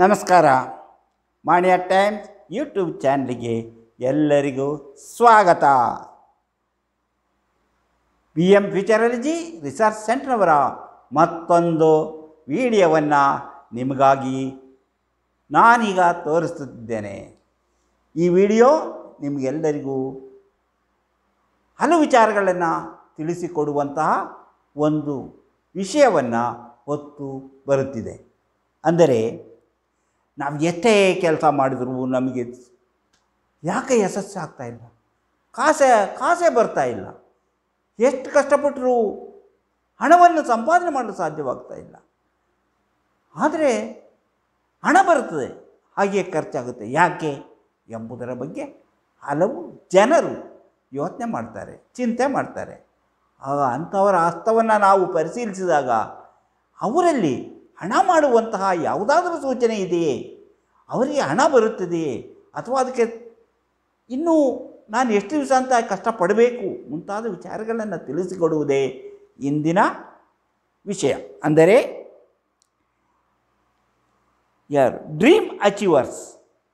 ನಮಸ್ಕಾರ ಮಾಣಿಯ Times YouTube ಚಾನಲ್ಗೆ ಎಲ್ಲರಿಗೂ ಸ್ವಾಗತ B M futurology research centre ಮತ್ತೊಂದು ವಿಡಿಯೋವನ್ನು ನಿಮಗಾಗಿ ನಾನೀಗ ತೋರಿಸುತ್ತಿದ್ದೇನೆ ಈ ವಿಡಿಯೋ ನಿಮಗೆಲ್ಲರಿಗೂ ಹಲವು ವಿಚಾರಗಳನ್ನು ತಿಳಿಸಿಕೊಡುವಂತಹ ಒಂದು ವಿಷಯವನ್ನು ಹೊತ್ತು ಬರುತ್ತಿದೆ ಅಂದರೆ ನಾವು ಎಷ್ಟೇ ಕೆಲಸ ಮಾಡಿದ್ರು ನಮಗೆ ಯಾಕೆ ಯಶಸ್ಸು ಆಗ್ತಾ ಇಲ್ಲ ಕಾಸೆ ಕಾಸೆ ಬರ್ತಾ ಇಲ್ಲ ಎಷ್ಟು ಕಷ್ಟಪಟ್ಟರೂ ಹಣವನ್ನು ಸಂಪಾದನೆ ಮಾಡಲು ಸಾಧ್ಯವಾಗ್ತಾ ಇಲ್ಲ ಆದರೆ ಹಣ ಬರ್ತದೆ ಹಾಗೆ ಖರ್ಚಾಗುತ್ತೆ ಯಾಕೆ ಎಂಬುದರ ಬಗ್ಗೆ ಹಲವು ಜನರು ಯೋಚನೆ ಮಾಡ್ತಾರೆ ಚಿಂತೆ ಮಾಡ್ತಾರೆ ಆಗ ಅಂಥವರ ಅಸ್ತವನ್ನು ನಾವು ಪರಿಶೀಲಿಸಿದಾಗ ಅವರಲ್ಲಿ ಹಣ ಮಾಡುವಂತಹ ಯಾವುದಾದರೂ ಸೂಚನೆ ಇದೆಯೇ ಅವರಿಗೆ ಹಣ ಬರುತ್ತದೆಯೇ ಅಥವಾ ಅದಕ್ಕೆ ಇನ್ನೂ ನಾನು ಎಷ್ಟು ದಿವಸ ಅಂತ ಕಷ್ಟಪಡಬೇಕು ಮುಂತಾದ ವಿಚಾರಗಳನ್ನು ತಿಳಿಸಿಕೊಡುವುದೇ ಇಂದಿನ ವಿಷಯ ಅಂದರೆ ಯಾರು dream achievers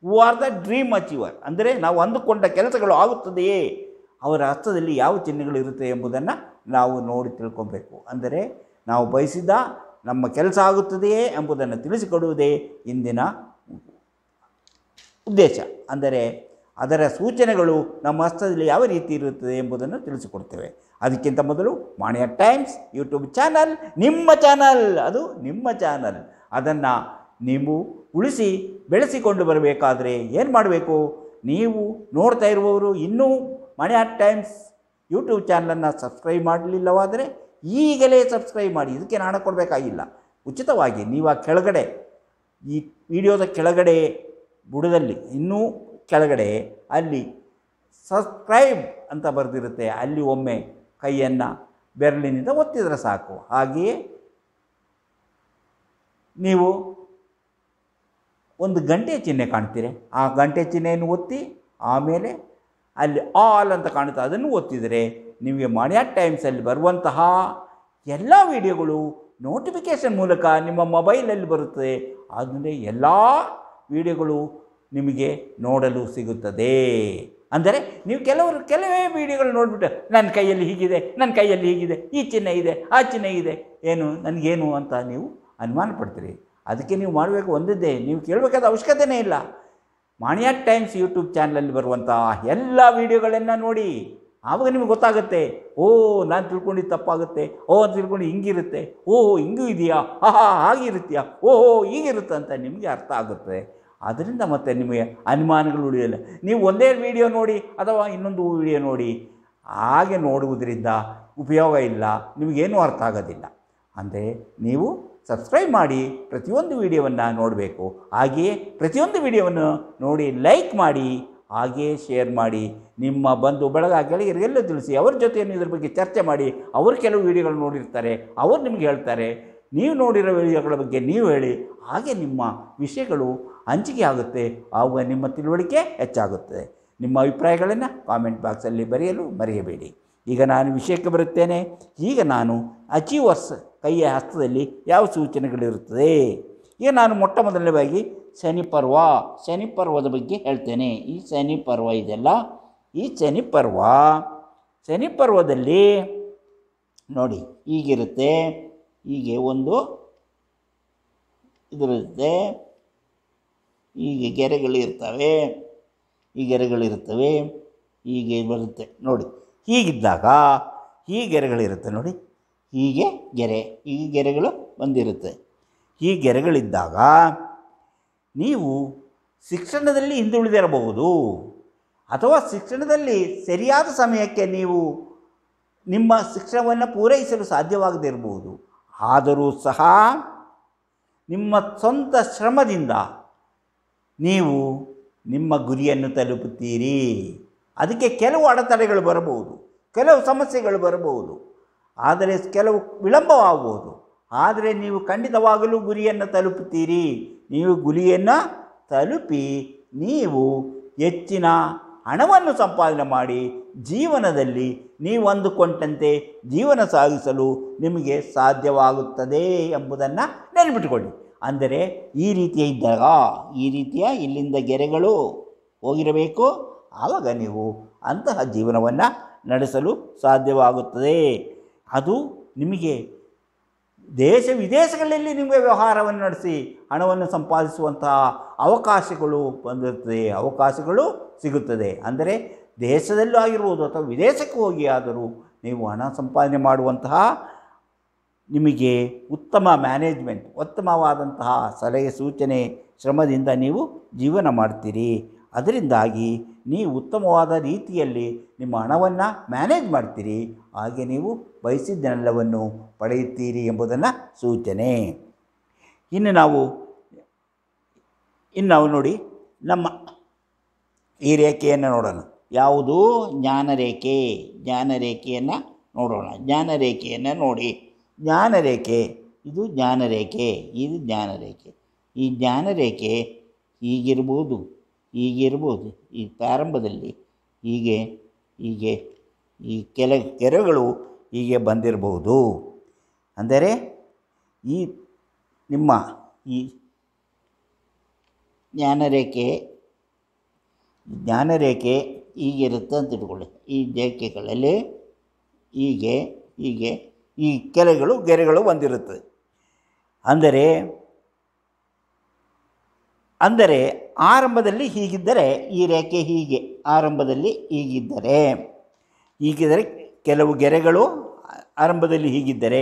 who are the dream achiever ಅಂದರೆ ನಾವು ಅಂದುಕೊಂಡ ಕೆಲಸಗಳು ಆಗುತ್ತದೆಯೇ ಅವರ ಅರ್ಥದಲ್ಲಿ ಯಾವ ಚಿಹ್ನೆಗಳು ಇರುತ್ತೆ ಎಂಬುದನ್ನು ನಾವು ನೋಡಿ ತಿಳ್ಕೊಬೇಕು ಅಂದರೆ ನಾವು ಬಯಸಿದ ನಮ್ಮ ಕೆಲಸ ಆಗುತ್ತದೆಯೇ ಎಂಬುದನ್ನು ತಿಳಿಸಿಕೊಡುವುದೇ ಇಂದಿನ ಉದ್ದೇಶ ಅಂದರೆ ಅದರ ಸೂಚನೆಗಳು ನಮ್ಮ ಹಸ್ತದಲ್ಲಿ ಯಾವ ರೀತಿ ಇರುತ್ತದೆ ಎಂಬುದನ್ನು ತಿಳಿಸಿಕೊಡ್ತೇವೆ ಅದಕ್ಕಿಂತ ಮೊದಲು ಮಾಣಿಯ ಟೈಮ್ಸ್ ಯೂಟ್ಯೂಬ್ ಚಾನಲ್ ನಿಮ್ಮ ಚಾನಲ್ ಅದು ನಿಮ್ಮ ಚಾನಲ್ ಅದನ್ನು ನೀವು ಉಳಿಸಿ ಬೆಳೆಸಿಕೊಂಡು ಬರಬೇಕಾದರೆ ಏನು ಮಾಡಬೇಕು ನೀವು ನೋಡ್ತಾ ಇರುವವರು ಇನ್ನೂ ಮಣಿ ಟೈಮ್ಸ್ ಯೂಟ್ಯೂಬ್ ಚಾನಲನ್ನು ಸಬ್ಸ್ಕ್ರೈಬ್ ಮಾಡಲಿಲ್ಲವಾದರೆ ಈಗಲೇ ಸಬ್ಸ್ಕ್ರೈಬ್ ಮಾಡಿ ಇದಕ್ಕೆ ಹಣ ಕೊಡಬೇಕಾಗಿಲ್ಲ ಉಚಿತವಾಗಿ ನೀವು ಆ ಕೆಳಗಡೆ ಈ ವಿಡಿಯೋದ ಕೆಳಗಡೆ ಬುಡದಲ್ಲಿ ಇನ್ನೂ ಕೆಳಗಡೆ ಅಲ್ಲಿ ಸಬ್ಸ್ಕ್ರೈಬ್ ಅಂತ ಬರೆದಿರುತ್ತೆ ಅಲ್ಲಿ ಒಮ್ಮೆ ಕೈಯನ್ನು ಬೆರಳಿನಿಂದ ಒತ್ತಿದರೆ ಸಾಕು ಹಾಗೆಯೇ ನೀವು ಒಂದು ಗಂಟೆ ಚಿಹ್ನೆ ಕಾಣ್ತೀರಿ ಆ ಗಂಟೆ ಚಿಹ್ನೆಯನ್ನು ಒತ್ತಿ ಆಮೇಲೆ ಅಲ್ಲಿ ಆಲ್ ಅಂತ ಕಾಣುತ್ತೆ ಅದನ್ನು ಒತ್ತಿದರೆ ನಿಮಗೆ ಮಾಡ್ಯಾ ಟೈಮ್ಸಲ್ಲಿ ಬರುವಂತಹ ಎಲ್ಲ ವಿಡಿಯೋಗಳು ನೋಟಿಫಿಕೇಷನ್ ಮೂಲಕ ನಿಮ್ಮ ಮೊಬೈಲಲ್ಲಿ ಬರುತ್ತದೆ ಆದರೆ ಎಲ್ಲ ವಿಡಿಯೋಗಳು ನಿಮಗೆ ನೋಡಲು ಸಿಗುತ್ತದೆ ಅಂದರೆ ನೀವು ಕೆಲವರು ಕೆಲವೇ ವೀಡಿಯೋಗಳು ನೋಡಿಬಿಟ್ಟು ನನ್ನ ಕೈಯಲ್ಲಿ ಹೀಗಿದೆ ನನ್ನ ಕೈಯಲ್ಲಿ ಹೀಗಿದೆ ಈ ಚಿಹ್ನೆ ಇದೆ ಆ ಚಿಹ್ನೆ ಇದೆ ಏನು ನನಗೇನು ಅಂತ ನೀವು ಅನುಮಾನ ಪಡ್ತೀರಿ ಅದಕ್ಕೆ ನೀವು ಮಾಡಬೇಕು ಒಂದಿದ್ದೆ ನೀವು ಕೇಳಬೇಕಾದ ಅವಶ್ಯಕತೆಯೇ ಇಲ್ಲ ಮಾಣಿಯಾ ಟೈಮ್ಸ್ ಯೂಟ್ಯೂಬ್ ಚಾನಲಲ್ಲಿ ಬರುವಂಥ ಎಲ್ಲ ವೀಡಿಯೋಗಳನ್ನು ನೋಡಿ ಆವಾಗ ನಿಮಗೆ ಗೊತ್ತಾಗುತ್ತೆ ಓ ನಾನು ತಿಳ್ಕೊಂಡಿದ್ದು ತಪ್ಪಾಗುತ್ತೆ ಓ ಅಂತ ತಿಳ್ಕೊಂಡು ಹಿಂಗಿರುತ್ತೆ ಓಹೋ ಹಿಂಗೂ ಇದೆಯಾ ಆಹಾ ಹಾಗಿರುತ್ತೀಯ ಓಹೋ ಹೀಗಿರುತ್ತೆ ಅಂತ ನಿಮಗೆ ಅರ್ಥ ಆಗುತ್ತೆ ಅದರಿಂದ ಮತ್ತೆ ನಿಮಗೆ ಅನುಮಾನಗಳು ಉಳಿಯಲ್ಲ ನೀವು ಒಂದೇ ವಿಡಿಯೋ ನೋಡಿ ಅಥವಾ ಇನ್ನೊಂದು ವಿಡಿಯೋ ನೋಡಿ ಹಾಗೆ ನೋಡುವುದರಿಂದ ಉಪಯೋಗ ಇಲ್ಲ ನಿಮಗೇನೂ ಅರ್ಥ ಆಗೋದಿಲ್ಲ ಅಂದರೆ ನೀವು ಸಬ್ಸ್ಕ್ರೈಬ್ ಮಾಡಿ ಪ್ರತಿಯೊಂದು ವಿಡಿಯೋವನ್ನು ನೋಡಬೇಕು ಹಾಗೆಯೇ ಪ್ರತಿಯೊಂದು ವಿಡಿಯೋವನ್ನು ನೋಡಿ ಲೈಕ್ ಮಾಡಿ ಹಾಗೇ ಶೇರ್ ಮಾಡಿ ನಿಮ್ಮ ಬಂಧು ಬಳಗ ಗೆಳೆಯರಿಗೆಲ್ಲ ತಿಳಿಸಿ ಅವ್ರ ಜೊತೆಯನ್ನು ಇದ್ರ ಬಗ್ಗೆ ಚರ್ಚೆ ಮಾಡಿ ಅವರು ಕೆಲವು ವಿಡಿಯೋಗಳು ನೋಡಿರ್ತಾರೆ ಅವರು ನಿಮ್ಗೆ ಹೇಳ್ತಾರೆ ನೀವು ನೋಡಿರೋ ವಿಡಿಯೋಗಳ ಬಗ್ಗೆ ನೀವು ಹೇಳಿ ಹಾಗೆ ನಿಮ್ಮ ವಿಷಯಗಳು ಹಂಚಿಕೆ ಆಗುತ್ತೆ ಆವಾಗ ನಿಮ್ಮ ತಿಳುವಳಿಕೆ ಹೆಚ್ಚಾಗುತ್ತದೆ ನಿಮ್ಮ ಅಭಿಪ್ರಾಯಗಳನ್ನು ಕಾಮೆಂಟ್ ಬಾಕ್ಸಲ್ಲಿ ಬರೆಯಲು ಮರೆಯಬೇಡಿ ಈಗ ನಾನು ವಿಷಯಕ್ಕೆ ಬರುತ್ತೇನೆ ಈಗ ನಾನು ಅಚೀವರ್ಸ್ ಕೈಯ ಹಸ್ತದಲ್ಲಿ ಯಾವ ಸೂಚನೆಗಳಿರುತ್ತದೆ ಈಗ ನಾನು ಮೊಟ್ಟ ಮೊದಲನೇವಾಗಿ ಶನಿ ಪರ್ವ ಶನಿ ಪರ್ವದ ಬಗ್ಗೆ ಹೇಳ್ತೇನೆ ಈ ಶನಿ ಪರ್ವ ಇದೆಲ್ಲ ಈ ಶನಿ ಪರ್ವ ಶನಿ ಪರ್ವದಲ್ಲಿ ನೋಡಿ ಈಗಿರುತ್ತೆ ಹೀಗೆ ಒಂದು ಇದಿರುತ್ತೆ ಹೀಗೆ ಗೆರೆಗಳಿರ್ತವೆ ಈ ಗೆರೆಗಳಿರ್ತವೆ ಹೀಗೆ ಬರುತ್ತೆ ನೋಡಿ ಹೀಗಿದ್ದಾಗ ಈ ಗೆರೆಗಳಿರುತ್ತೆ ನೋಡಿ ಹೀಗೆ ಗೆರೆ ಈ ಗೆರೆಗಳು ಬಂದಿರುತ್ತೆ ಈ ಗೆರೆಗಳಿದ್ದಾಗ ನೀವು ಶಿಕ್ಷಣದಲ್ಲಿ ಹಿಂದುಳಿದಿರಬಹುದು ಅಥವಾ ಶಿಕ್ಷಣದಲ್ಲಿ ಸರಿಯಾದ ಸಮಯಕ್ಕೆ ನೀವು ನಿಮ್ಮ ಶಿಕ್ಷಣವನ್ನು ಪೂರೈಸಲು ಸಾಧ್ಯವಾಗದಿರಬಹುದು ಆದರೂ ಸಹ ನಿಮ್ಮ ಸ್ವಂತ ಶ್ರಮದಿಂದ ನೀವು ನಿಮ್ಮ ಗುರಿಯನ್ನು ತಲುಪುತ್ತೀರಿ ಅದಕ್ಕೆ ಕೆಲವು ಅಡೆತಡೆಗಳು ಬರಬಹುದು ಕೆಲವು ಸಮಸ್ಯೆಗಳು ಬರಬಹುದು ಆದರೆ ಕೆಲವು ವಿಳಂಬವಾಗಬಹುದು ಆದರೆ ನೀವು ಖಂಡಿತವಾಗಲೂ ಗುರಿಯನ್ನು ತಲುಪುತ್ತೀರಿ ನೀವು ಗುರಿಯನ್ನು ತಲುಪಿ ನೀವು ಹೆಚ್ಚಿನ ಹಣವನ್ನು ಸಂಪಾದನೆ ಮಾಡಿ ಜೀವನದಲ್ಲಿ ನೀವು ಅಂದುಕೊಂಡಂತೆ ಜೀವನ ಸಾಗಿಸಲು ನಿಮಗೆ ಸಾಧ್ಯವಾಗುತ್ತದೆ ಎಂಬುದನ್ನು ನೆನಪಿಟ್ಟುಕೊಳ್ಳಿ ಅಂದರೆ ಈ ರೀತಿಯ ಇದ್ದಾಗ ಈ ರೀತಿಯ ಇಲ್ಲಿಂದ ಗೆರೆಗಳು ಹೋಗಿರಬೇಕು ಆವಾಗ ನೀವು ಅಂತಹ ಜೀವನವನ್ನು ನಡೆಸಲು ಸಾಧ್ಯವಾಗುತ್ತದೆ ಅದು ನಿಮಗೆ ದೇಶ ವಿದೇಶಗಳಲ್ಲಿ ನಿಮಗೆ ವ್ಯವಹಾರವನ್ನು ನಡೆಸಿ ಹಣವನ್ನು ಸಂಪಾದಿಸುವಂತಹ ಅವಕಾಶಗಳು ಬಂದಿರುತ್ತದೆ ಅವಕಾಶಗಳು ಸಿಗುತ್ತದೆ ಅಂದರೆ ದೇಶದಲ್ಲೂ ಆಗಿರ್ಬೋದು ಅಥವಾ ವಿದೇಶಕ್ಕೆ ಹೋಗಿ ಆದರೂ ನೀವು ಹಣ ಸಂಪಾದನೆ ಮಾಡುವಂತಹ ನಿಮಗೆ ಉತ್ತಮ ಮ್ಯಾನೇಜ್ಮೆಂಟ್ ಉತ್ತಮವಾದಂತಹ ಸಲಹೆ ಸೂಚನೆ ಶ್ರಮದಿಂದ ನೀವು ಜೀವನ ಮಾಡ್ತೀರಿ ಅದರಿಂದಾಗಿ ನೀವು ಉತ್ತಮವಾದ ರೀತಿಯಲ್ಲಿ ನಿಮ್ಮ ಹಣವನ್ನು ಮ್ಯಾನೇಜ್ ಮಾಡ್ತೀರಿ ಹಾಗೆ ನೀವು ಬಯಸಿದ್ದನೆಲ್ಲವನ್ನು ಪಡೆಯುತ್ತೀರಿ ಎಂಬುದನ್ನು ಸೂಚನೆ ಇನ್ನು ನಾವು ಇನ್ನು ನಾವು ನೋಡಿ ನಮ್ಮ ಈ ರೇಖೆಯನ್ನು ನೋಡೋಣ ಯಾವುದು ಜ್ಞಾನರೇಖೆ ಜ್ಞಾನರೇಖೆಯನ್ನು ನೋಡೋಣ ಜ್ಞಾನರೇಖೆಯನ್ನು ನೋಡಿ ಜ್ಞಾನರೇಖೆ ಇದು ಜ್ಞಾನರೇಖೆ ಇದು ಜ್ಞಾನರೇಖೆ ಈ ಜ್ಞಾನರೇಖೆ ಹೀಗಿರ್ಬೋದು ಈಗಿರ್ಬೋದು ಈ ಪ್ರಾರಂಭದಲ್ಲಿ ಹೀಗೆ ಹೀಗೆ ಈ ಕೆಲ ಕೆರೆಗಳು ಹೀಗೆ ಬಂದಿರಬಹುದು ಅಂದರೆ ಈ ನಿಮ್ಮ ಈ ಜ್ಞಾನರೇಖೆ ಜ್ಞಾನರೇಖೆ ಹೀಗಿರುತ್ತೆ ಅಂತ ಇಟ್ಕೊಳ್ಳಿ ಈ ರೇಖೆಗಳಲ್ಲಿ ಹೀಗೆ ಹೀಗೆ ಈ ಕೆರೆಗಳು ಗೆರೆಗಳು ಬಂದಿರುತ್ತದೆ ಅಂದರೆ ಅಂದರೆ ಆರಂಭದಲ್ಲಿ ಹೀಗಿದ್ದರೆ ಈ ರೇಖೆ ಹೀಗೆ ಆರಂಭದಲ್ಲಿ ಹೀಗಿದ್ದರೆ ಹೀಗಿದ್ದರೆ ಕೆಲವು ಗೆರೆಗಳು ಆರಂಭದಲ್ಲಿ ಹೀಗಿದ್ದರೆ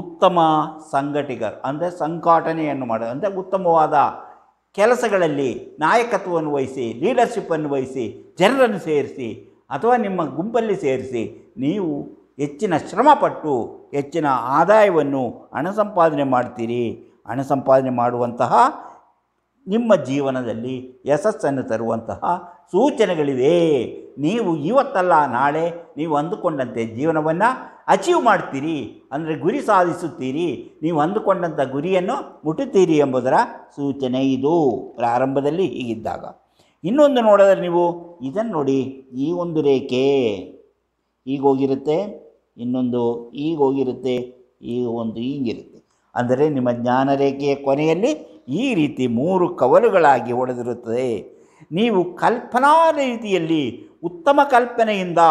ಉತ್ತಮ ಸಂಘಟಿಗರು ಅಂದರೆ ಸಂಘಟನೆಯನ್ನು ಮಾಡೋದು ಅಂದರೆ ಉತ್ತಮವಾದ ಕೆಲಸಗಳಲ್ಲಿ ನಾಯಕತ್ವವನ್ನು ವಹಿಸಿ ಲೀಡರ್ಶಿಪ್ಪನ್ನು ವಹಿಸಿ ಜನರನ್ನು ಸೇರಿಸಿ ಅಥವಾ ನಿಮ್ಮ ಗುಂಪಲ್ಲಿ ಸೇರಿಸಿ ನೀವು ಹೆಚ್ಚಿನ ಶ್ರಮಪಟ್ಟು ಹೆಚ್ಚಿನ ಆದಾಯವನ್ನು ಹಣ ಸಂಪಾದನೆ ಮಾಡ್ತೀರಿ ಹಣ ಸಂಪಾದನೆ ಮಾಡುವಂತಹ ನಿಮ್ಮ ಜೀವನದಲ್ಲಿ ಯಶಸ್ಸನ್ನು ತರುವಂತಹ ಸೂಚನೆಗಳಿವೆ ನೀವು ಇವತ್ತಲ್ಲ ನಾಳೆ ನೀವು ಅಂದುಕೊಂಡಂತೆ ಜೀವನವನ್ನು ಅಚೀವ್ ಮಾಡ್ತೀರಿ ಅಂದರೆ ಗುರಿ ಸಾಧಿಸುತ್ತೀರಿ ನೀವು ಅಂದುಕೊಂಡಂಥ ಗುರಿಯನ್ನು ಮುಟ್ಟುತ್ತೀರಿ ಎಂಬುದರ ಸೂಚನೆ ಇದು ಪ್ರಾರಂಭದಲ್ಲಿ ಹೀಗಿದ್ದಾಗ ಇನ್ನೊಂದು ನೋಡಿದ್ರೆ ನೀವು ಇದನ್ನು ನೋಡಿ ಈ ಒಂದು ರೇಖೆ ಹೋಗಿರುತ್ತೆ ಇನ್ನೊಂದು ಈಗೋಗಿರುತ್ತೆ ಈ ಒಂದು ಹೀಗಿರುತ್ತೆ ಅಂದರೆ ನಿಮ್ಮ ಜ್ಞಾನರೇಖೆಯ ಕೊನೆಯಲ್ಲಿ ಈ ರೀತಿ ಮೂರು ಕವಲುಗಳಾಗಿ ಒಡೆದಿರುತ್ತದೆ ನೀವು ಕಲ್ಪನಾ ರೀತಿಯಲ್ಲಿ ಉತ್ತಮ ಕಲ್ಪನೆಯಿಂದ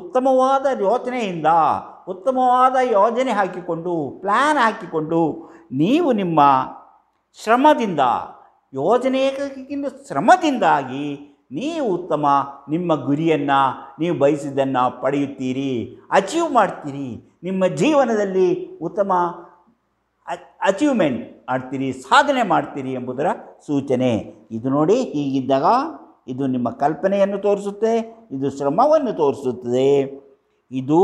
ಉತ್ತಮವಾದ ಯೋಚನೆಯಿಂದ ಉತ್ತಮವಾದ ಯೋಜನೆ ಹಾಕಿಕೊಂಡು ಪ್ಲ್ಯಾನ್ ಹಾಕಿಕೊಂಡು ನೀವು ನಿಮ್ಮ ಶ್ರಮದಿಂದ ಯೋಜನೆಗಿಂತ ಶ್ರಮದಿಂದಾಗಿ ನೀವು ಉತ್ತಮ ನಿಮ್ಮ ಗುರಿಯನ್ನು ನೀವು ಬಯಸಿದ್ದನ್ನು ಪಡೆಯುತ್ತೀರಿ ಅಚೀವ್ ಮಾಡ್ತೀರಿ ನಿಮ್ಮ ಜೀವನದಲ್ಲಿ ಉತ್ತಮ ಅಚೀವ್ಮೆಂಟ್ ಮಾಡ್ತೀರಿ ಸಾಧನೆ ಮಾಡ್ತೀರಿ ಎಂಬುದರ ಸೂಚನೆ ಇದು ನೋಡಿ ಹೀಗಿದ್ದಾಗ ಇದು ನಿಮ್ಮ ಕಲ್ಪನೆಯನ್ನು ತೋರಿಸುತ್ತೆ ಇದು ಶ್ರಮವನ್ನು ತೋರಿಸುತ್ತದೆ ಇದು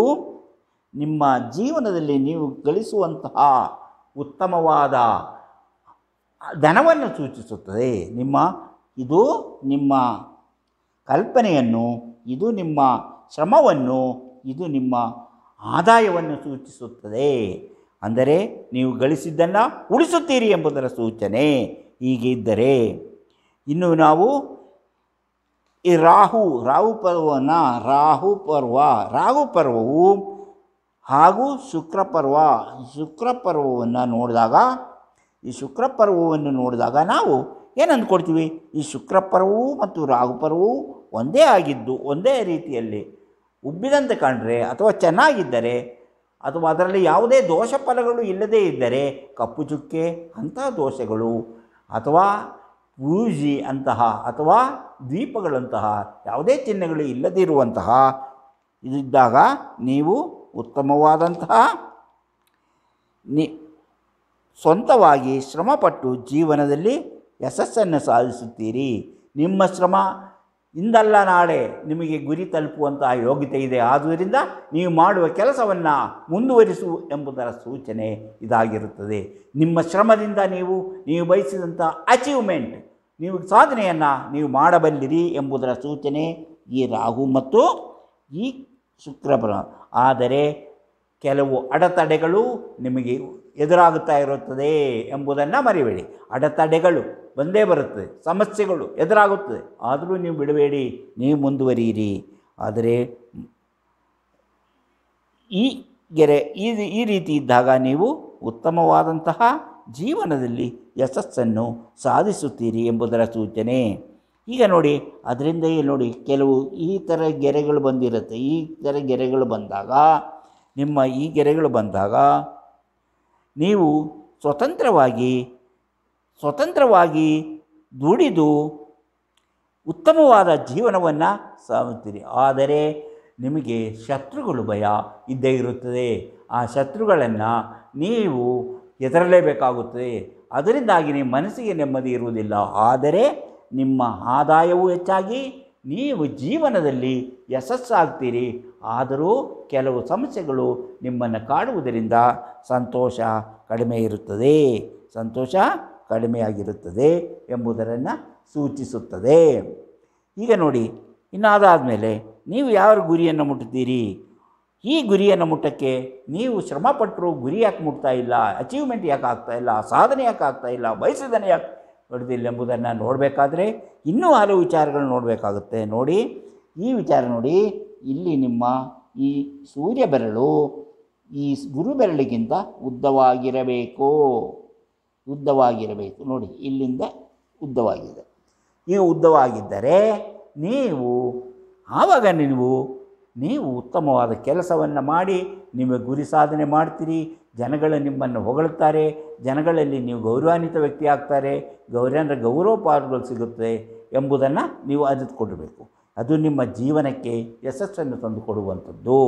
ನಿಮ್ಮ ಜೀವನದಲ್ಲಿ ನೀವು ಗಳಿಸುವಂತಹ ಉತ್ತಮವಾದ ಧನವನ್ನು ಸೂಚಿಸುತ್ತದೆ ನಿಮ್ಮ ಇದು ನಿಮ್ಮ ಕಲ್ಪನೆಯನ್ನು ಇದು ನಿಮ್ಮ ಶ್ರಮವನ್ನು ಇದು ನಿಮ್ಮ ಆದಾಯವನ್ನು ಸೂಚಿಸುತ್ತದೆ ಅಂದರೆ ನೀವು ಗಳಿಸಿದ್ದನ್ನು ಉಳಿಸುತ್ತೀರಿ ಎಂಬುದರ ಸೂಚನೆ ಹೀಗೆ ಇದ್ದರೆ ಇನ್ನು ನಾವು ಈ ರಾಹು ರಾಹು ಪರ್ವನ ರಾಹು ಪರ್ವ ರಾಹು ಪರ್ವವು ಹಾಗೂ ಶುಕ್ರ ಪರ್ವ ಶುಕ್ರ ಪರ್ವವನ್ನು ನೋಡಿದಾಗ ಈ ಶುಕ್ರ ಪರ್ವವನ್ನು ನೋಡಿದಾಗ ನಾವು ಏನಂದ್ಕೊಡ್ತೀವಿ ಈ ಶುಕ್ರ ಪರ್ವವು ಮತ್ತು ರಾಹು ಪರ್ವವು ಒಂದೇ ಆಗಿದ್ದು ಒಂದೇ ರೀತಿಯಲ್ಲಿ ಉಬ್ಬಿದಂತೆ ಕಂಡರೆ ಅಥವಾ ಚೆನ್ನಾಗಿದ್ದರೆ ಅಥವಾ ಅದರಲ್ಲಿ ಯಾವುದೇ ದೋಷ ಫಲಗಳು ಇಲ್ಲದೇ ಇದ್ದರೆ ಕಪ್ಪು ಚುಕ್ಕೆ ಅಂತಹ ದೋಷಗಳು ಅಥವಾ ಪೂಜಿ ಅಂತಹ ಅಥವಾ ದ್ವೀಪಗಳಂತಹ ಯಾವುದೇ ಚಿಹ್ನೆಗಳು ಇಲ್ಲದಿರುವಂತಹ ಇದ್ದಾಗ ನೀವು ಉತ್ತಮವಾದಂತಹ ನಿ ಸ್ವಂತವಾಗಿ ಶ್ರಮಪಟ್ಟು ಜೀವನದಲ್ಲಿ ಯಶಸ್ಸನ್ನು ಸಾಧಿಸುತ್ತೀರಿ ನಿಮ್ಮ ಶ್ರಮ ಇಂದಲ್ಲ ನಾಳೆ ನಿಮಗೆ ಗುರಿ ತಲುಪುವಂತಹ ಯೋಗ್ಯತೆ ಇದೆ ಆದುದರಿಂದ ನೀವು ಮಾಡುವ ಕೆಲಸವನ್ನು ಮುಂದುವರಿಸು ಎಂಬುದರ ಸೂಚನೆ ಇದಾಗಿರುತ್ತದೆ ನಿಮ್ಮ ಶ್ರಮದಿಂದ ನೀವು ನೀವು ಬಯಸಿದಂಥ ಅಚೀವ್ಮೆಂಟ್ ನೀವು ಸಾಧನೆಯನ್ನು ನೀವು ಮಾಡಬಲ್ಲಿರಿ ಎಂಬುದರ ಸೂಚನೆ ಈ ರಾಹು ಮತ್ತು ಈ ಶುಕ್ರಬಲ ಆದರೆ ಕೆಲವು ಅಡೆತಡೆಗಳು ನಿಮಗೆ ಎದುರಾಗುತ್ತಾ ಇರುತ್ತದೆ ಎಂಬುದನ್ನು ಮರಿಬೇಡಿ ಅಡೆತಡೆಗಳು ಬಂದೇ ಬರುತ್ತೆ ಸಮಸ್ಯೆಗಳು ಎದುರಾಗುತ್ತದೆ ಆದರೂ ನೀವು ಬಿಡಬೇಡಿ ನೀವು ಮುಂದುವರಿಯಿರಿ ಆದರೆ ಈ ಗೆರೆ ಈ ಈ ರೀತಿ ಇದ್ದಾಗ ನೀವು ಉತ್ತಮವಾದಂತಹ ಜೀವನದಲ್ಲಿ ಯಶಸ್ಸನ್ನು ಸಾಧಿಸುತ್ತೀರಿ ಎಂಬುದರ ಸೂಚನೆ ಈಗ ನೋಡಿ ಅದರಿಂದ ನೋಡಿ ಕೆಲವು ಈ ಥರ ಗೆರೆಗಳು ಬಂದಿರುತ್ತೆ ಈ ಥರ ಗೆರೆಗಳು ಬಂದಾಗ ನಿಮ್ಮ ಈ ಗೆರೆಗಳು ಬಂದಾಗ ನೀವು ಸ್ವತಂತ್ರವಾಗಿ ಸ್ವತಂತ್ರವಾಗಿ ದುಡಿದು ಉತ್ತಮವಾದ ಜೀವನವನ್ನು ಸಾಗುತ್ತೀರಿ ಆದರೆ ನಿಮಗೆ ಶತ್ರುಗಳು ಭಯ ಇದ್ದೇ ಇರುತ್ತದೆ ಆ ಶತ್ರುಗಳನ್ನು ನೀವು ಹೆದರಲೇಬೇಕಾಗುತ್ತದೆ ಅದರಿಂದಾಗಿ ನಿಮ್ಮ ಮನಸ್ಸಿಗೆ ನೆಮ್ಮದಿ ಇರುವುದಿಲ್ಲ ಆದರೆ ನಿಮ್ಮ ಆದಾಯವು ಹೆಚ್ಚಾಗಿ ನೀವು ಜೀವನದಲ್ಲಿ ಯಶಸ್ಸಾಗ್ತೀರಿ ಆದರೂ ಕೆಲವು ಸಮಸ್ಯೆಗಳು ನಿಮ್ಮನ್ನು ಕಾಡುವುದರಿಂದ ಸಂತೋಷ ಕಡಿಮೆ ಇರುತ್ತದೆ ಸಂತೋಷ ಕಡಿಮೆಯಾಗಿರುತ್ತದೆ ಎಂಬುದರನ್ನು ಸೂಚಿಸುತ್ತದೆ ಈಗ ನೋಡಿ ಇನ್ನಾದಾದ ಮೇಲೆ ನೀವು ಯಾವ ಗುರಿಯನ್ನು ಮುಟ್ಟುತ್ತೀರಿ ಈ ಗುರಿಯನ್ನು ಮುಟ್ಟಕ್ಕೆ ನೀವು ಶ್ರಮಪಟ್ಟರು ಗುರಿ ಯಾಕೆ ಮುಟ್ತಾ ಇಲ್ಲ ಅಚೀವ್ಮೆಂಟ್ ಯಾಕೆ ಆಗ್ತಾ ಇಲ್ಲ ಸಾಧನೆ ಯಾಕೆ ಆಗ್ತಾ ಇಲ್ಲ ಬಯಸಿದನೆ ಯಾಕೆ ಹೊಡೆದಿಲ್ಲ ಎಂಬುದನ್ನು ನೋಡಬೇಕಾದ್ರೆ ಇನ್ನೂ ಹಲವು ವಿಚಾರಗಳು ನೋಡಬೇಕಾಗುತ್ತೆ ನೋಡಿ ಈ ವಿಚಾರ ನೋಡಿ ಇಲ್ಲಿ ನಿಮ್ಮ ಈ ಸೂರ್ಯ ಬೆರಳು ಈ ಗುರು ಬೆರಳಿಗಿಂತ ಉದ್ದವಾಗಿರಬೇಕು ಉದ್ದವಾಗಿರಬೇಕು ನೋಡಿ ಇಲ್ಲಿಂದ ಉದ್ದವಾಗಿದೆ ನೀವು ಉದ್ದವಾಗಿದ್ದರೆ ನೀವು ಆವಾಗ ನೀವು ನೀವು ಉತ್ತಮವಾದ ಕೆಲಸವನ್ನು ಮಾಡಿ ನಿಮ್ಮ ಗುರಿ ಸಾಧನೆ ಮಾಡ್ತೀರಿ ಜನಗಳು ನಿಮ್ಮನ್ನು ಹೊಗಳುತ್ತಾರೆ ಜನಗಳಲ್ಲಿ ನೀವು ಗೌರವಾನ್ವಿತ ವ್ಯಕ್ತಿ ಆಗ್ತಾರೆ ಗೌರವಂದ್ರ ಗೌರವ ಪಾರ್ಗಳು ಸಿಗುತ್ತೆ ಎಂಬುದನ್ನು ನೀವು ಅರಿತುಕೊಂಡಿರಬೇಕು ಅದು ನಿಮ್ಮ ಜೀವನಕ್ಕೆ ಯಶಸ್ಸನ್ನು ತಂದುಕೊಡುವಂಥದ್ದು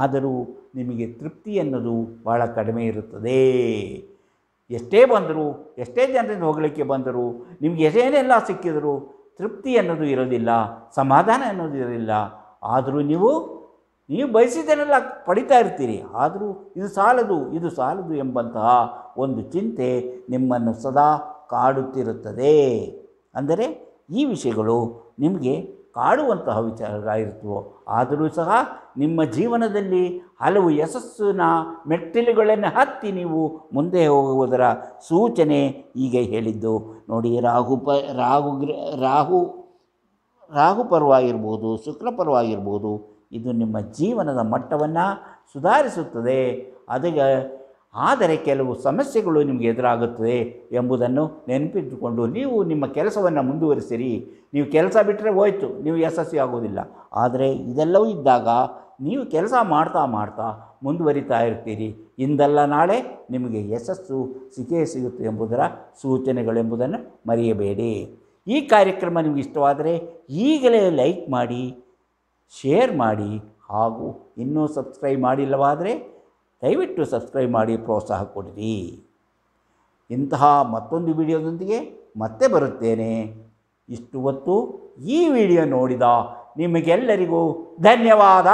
ಆದರೂ ನಿಮಗೆ ತೃಪ್ತಿ ಅನ್ನೋದು ಭಾಳ ಕಡಿಮೆ ಇರುತ್ತದೆ ಎಷ್ಟೇ ಬಂದರೂ ಎಷ್ಟೇ ಜನರಿಂದ ಹೋಗಲಿಕ್ಕೆ ಬಂದರೂ ನಿಮಗೆ ಏನೇನೆಲ್ಲ ಸಿಕ್ಕಿದರೂ ತೃಪ್ತಿ ಅನ್ನೋದು ಇರೋದಿಲ್ಲ ಸಮಾಧಾನ ಅನ್ನೋದು ಇರೋದಿಲ್ಲ ಆದರೂ ನೀವು ನೀವು ಬಯಸಿದ್ದನ್ನೆಲ್ಲ ಪಡಿತಾ ಇರ್ತೀರಿ ಆದರೂ ಇದು ಸಾಲದು ಇದು ಸಾಲದು ಎಂಬಂತಹ ಒಂದು ಚಿಂತೆ ನಿಮ್ಮನ್ನು ಸದಾ ಕಾಡುತ್ತಿರುತ್ತದೆ ಅಂದರೆ ಈ ವಿಷಯಗಳು ನಿಮಗೆ ಕಾಡುವಂತಹ ವಿಚಾರಗಳಿರುತ್ತವೋ ಆದರೂ ಸಹ ನಿಮ್ಮ ಜೀವನದಲ್ಲಿ ಹಲವು ಯಶಸ್ಸಿನ ಮೆಟ್ಟಿಲುಗಳನ್ನು ಹತ್ತಿ ನೀವು ಮುಂದೆ ಹೋಗುವುದರ ಸೂಚನೆ ಈಗ ಹೇಳಿದ್ದು ನೋಡಿ ರಾಹು ಪ ರಾಹು ರಾಹು ರಾಹು ಪರ್ವಾಗಿರ್ಬೋದು ಶುಕ್ರ ಪರ್ವಾಗಿರ್ಬೋದು ಇದು ನಿಮ್ಮ ಜೀವನದ ಮಟ್ಟವನ್ನು ಸುಧಾರಿಸುತ್ತದೆ ಅದಕ್ಕೆ ಆದರೆ ಕೆಲವು ಸಮಸ್ಯೆಗಳು ನಿಮಗೆ ಎದುರಾಗುತ್ತದೆ ಎಂಬುದನ್ನು ನೆನಪಿಟ್ಟುಕೊಂಡು ನೀವು ನಿಮ್ಮ ಕೆಲಸವನ್ನು ಮುಂದುವರಿಸಿರಿ ನೀವು ಕೆಲಸ ಬಿಟ್ಟರೆ ಹೋಯಿತು ನೀವು ಆಗೋದಿಲ್ಲ ಆದರೆ ಇದೆಲ್ಲವೂ ಇದ್ದಾಗ ನೀವು ಕೆಲಸ ಮಾಡ್ತಾ ಮಾಡ್ತಾ ಮುಂದುವರಿತಾ ಇರ್ತೀರಿ ಇಂದಲ್ಲ ನಾಳೆ ನಿಮಗೆ ಯಶಸ್ಸು ಸಿಕ್ಕೇ ಸಿಗುತ್ತೆ ಎಂಬುದರ ಸೂಚನೆಗಳೆಂಬುದನ್ನು ಮರೆಯಬೇಡಿ ಈ ಕಾರ್ಯಕ್ರಮ ನಿಮಗೆ ಇಷ್ಟವಾದರೆ ಈಗಲೇ ಲೈಕ್ ಮಾಡಿ ಶೇರ್ ಮಾಡಿ ಹಾಗೂ ಇನ್ನೂ ಸಬ್ಸ್ಕ್ರೈಬ್ ಮಾಡಿಲ್ಲವಾದರೆ ದಯವಿಟ್ಟು ಸಬ್ಸ್ಕ್ರೈಬ್ ಮಾಡಿ ಪ್ರೋತ್ಸಾಹ ಕೊಡಿರಿ ಇಂತಹ ಮತ್ತೊಂದು ವಿಡಿಯೋದೊಂದಿಗೆ ಮತ್ತೆ ಬರುತ್ತೇನೆ ಇಷ್ಟು ಹೊತ್ತು ಈ ವಿಡಿಯೋ ನೋಡಿದ ನಿಮಗೆಲ್ಲರಿಗೂ ಧನ್ಯವಾದ